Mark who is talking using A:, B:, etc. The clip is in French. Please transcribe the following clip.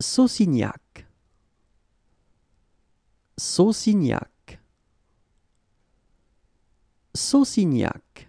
A: Saucignac. Saucignac. Saucignac.